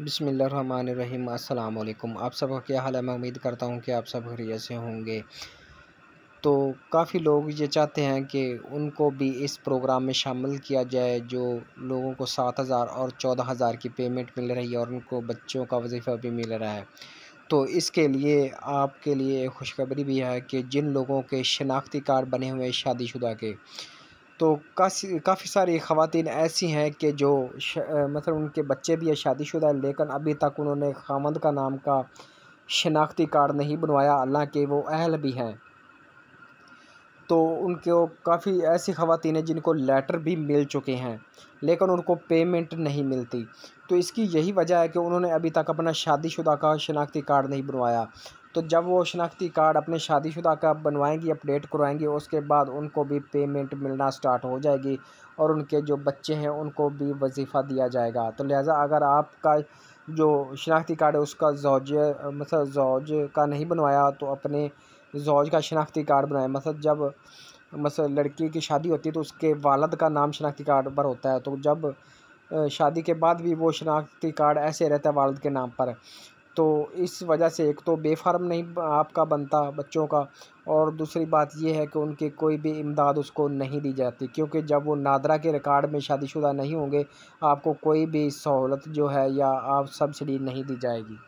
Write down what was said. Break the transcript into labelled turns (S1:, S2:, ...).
S1: बिसमीम अल्लाम आप सबका क्या हाल है मैं उम्मीद करता हूँ कि आप सब खरीय से होंगे तो काफ़ी लोग ये चाहते हैं कि उनको भी इस प्रोग्राम में शामिल किया जाए जो लोगों को सात हज़ार और चौदह हज़ार की पेमेंट मिल रही है और उनको बच्चों का वजीफ़ा भी मिल रहा है तो इसके लिए आपके लिए खुशखबरी भी है कि जिन लोगों के शनाख्ती कार्ड बने हुए शादीशुदा के तो काफ़ी सारी ख़वान ऐसी हैं कि जो मतलब उनके बच्चे भी हैं शादीशुदा है लेकिन अभी तक उन्होंने खामंद का नाम का शनाख्ती कार्ड नहीं बनवाया हालांकि वो अहल भी हैं तो उनको काफ़ी ऐसी खवतिन हैं जिनको लेटर भी मिल चुके हैं लेकिन उनको पेमेंट नहीं मिलती तो इसकी यही वजह है कि उन्होंने अभी तक अपना शादीशुदा का शनाख्ती कार्ड नहीं बनवाया तो जब वो शनाख्ती कार्ड अपने शादीशुदा का बनवाएंगी अपडेट करवाएंगी उसके बाद उनको भी पेमेंट मिलना स्टार्ट हो जाएगी और उनके जो बच्चे हैं उनको भी वजीफ़ा दिया जाएगा तो लिहाजा अगर आपका जो शनाख्ती कार्ड है उसका जौज मतलब जौज का नहीं बनवाया तो अपने जौज का शनाख्ती कार्ड बनाया मतलब जब मतलब लड़की की शादी होती है तो उसके वालद का नाम शनाख्ती कार्ड पर होता है तो जब शादी के बाद भी वो शनाख्ती कार्ड ऐसे रहता है वालद के नाम पर तो इस वजह से एक तो बेफार्म नहीं आपका बनता बच्चों का और दूसरी बात यह है कि उनकी कोई भी इमदाद उसको नहीं दी जाती क्योंकि जब वो नादरा के रिकॉर्ड में शादीशुदा नहीं होंगे आपको कोई भी सहूलत जो है या आप सब्सिडी नहीं दी जाएगी